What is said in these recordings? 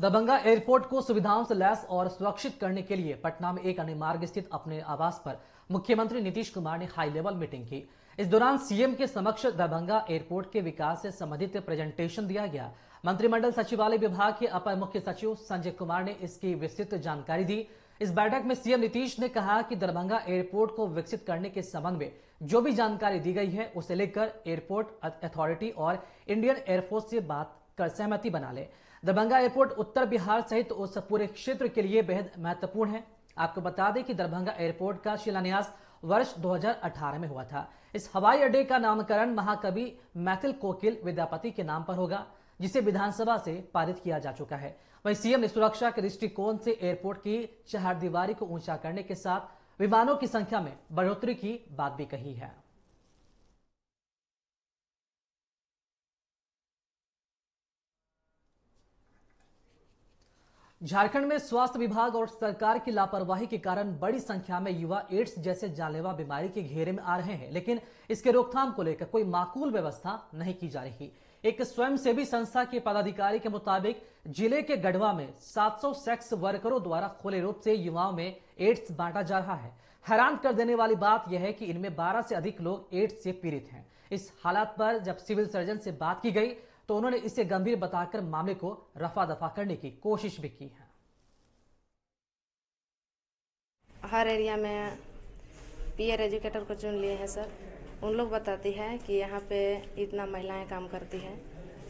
दबंगा airport को सुविधाओं से लैस और सुरक्षित करने के लिए पटना में एक अन्य मार्ग स्थित अपने आवास पर मुख्यमंत्री नीतीश कुमार ने हाई लेवल मीटिंग की इस दौरान सीएम के समक्ष दरभंगा एयरपोर्ट के विकास से संबंधित प्रेजेंटेशन दिया गया मंत्रिमंडल सचिवालय विभाग के अपर मुख्य सचिव संजय कुमार ने इसकी विस्तृत जानकारी दी इस बैठक में सीएम नीतीश ने कहा कि दरभंगा एयरपोर्ट को विकसित करने के संबंध में जो भी जानकारी दी गई है उसे लेकर एयरपोर्ट अथॉरिटी और इंडियन एयरफोर्स से बात कर सहमति बना ले दरभंगा एयरपोर्ट उत्तर बिहार सहित उस पूरे क्षेत्र के लिए बेहद महत्वपूर्ण है आपको बता दें कि दरभंगा एयरपोर्ट का शिलान्यास वर्ष 2018 में हुआ था इस हवाई अड्डे का नामकरण महाकवि मैथिल कोकिल विद्यापति के नाम पर होगा जिसे विधानसभा से पारित किया जा चुका है वहीं सीएम ने सुरक्षा के दृष्टिकोण से एयरपोर्ट की चहारदीवारी को ऊंचा करने के साथ विमानों की संख्या में बढ़ोतरी की बात भी कही है झारखंड में स्वास्थ्य विभाग और सरकार की लापरवाही के कारण बड़ी संख्या में युवा एड्स जैसे जानलेवा बीमारी के घेरे में आ रहे हैं लेकिन इसके रोकथाम को लेकर कोई माकूल व्यवस्था नहीं की जा रही एक स्वयंसेवी संस्था के पदाधिकारी के मुताबिक जिले के गढ़वा में 700 सेक्स वर्करों द्वारा खुले रूप से युवाओं में एड्स बांटा जा रहा है हैरान कर देने वाली बात यह है कि इनमें 12 से अधिक लोग एड्स से पीड़ित हैं इस हालात पर जब सिविल सर्जन से बात की गई तो उन्होंने इसे गंभीर बताकर मामले को रफा दफा करने की कोशिश भी की है हर एरिया में पीयर एजुकेटर को चुन लिए हैं सर उन लोग बताती है कि यहाँ पे इतना महिलाएं काम करती हैं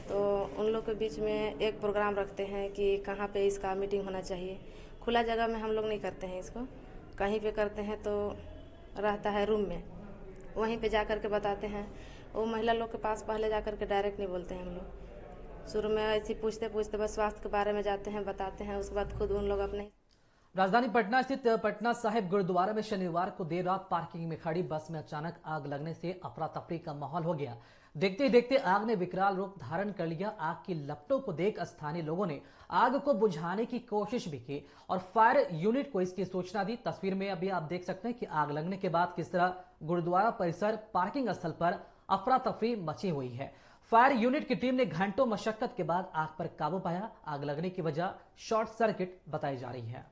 तो उन लोग के बीच में एक प्रोग्राम रखते हैं कि कहाँ पे इसका मीटिंग होना चाहिए खुला जगह में हम लोग नहीं करते हैं इसको कहीं पे करते हैं तो रहता है रूम में वहीं पे जा कर के बताते हैं वो महिला लोग के पास पहले जा करके डायरेक्ट नहीं बोलते हैं हम लोग शुरू में ऐसे पूछते पूछते बस स्वास्थ्य के बारे में जाते हैं बताते हैं उसके बाद खुद उन लोग अपने राजधानी पटना स्थित पटना साहिब गुरुद्वारा में शनिवार को देर रात पार्किंग में खड़ी बस में अचानक आग लगने से अफरा तफरी का माहौल हो गया देखते ही देखते आग ने विकराल रूप धारण कर लिया आग की लपटों को देख स्थानीय लोगों ने आग को बुझाने की कोशिश भी की और फायर यूनिट को इसकी सूचना दी तस्वीर में अभी आप देख सकते हैं कि आग लगने के बाद किस तरह गुरुद्वारा परिसर पार्किंग स्थल पर अफरा तफरी मची हुई है फायर यूनिट की टीम ने घंटों मशक्कत के बाद आग पर काबू पाया आग लगने की वजह शॉर्ट सर्किट बताई जा रही है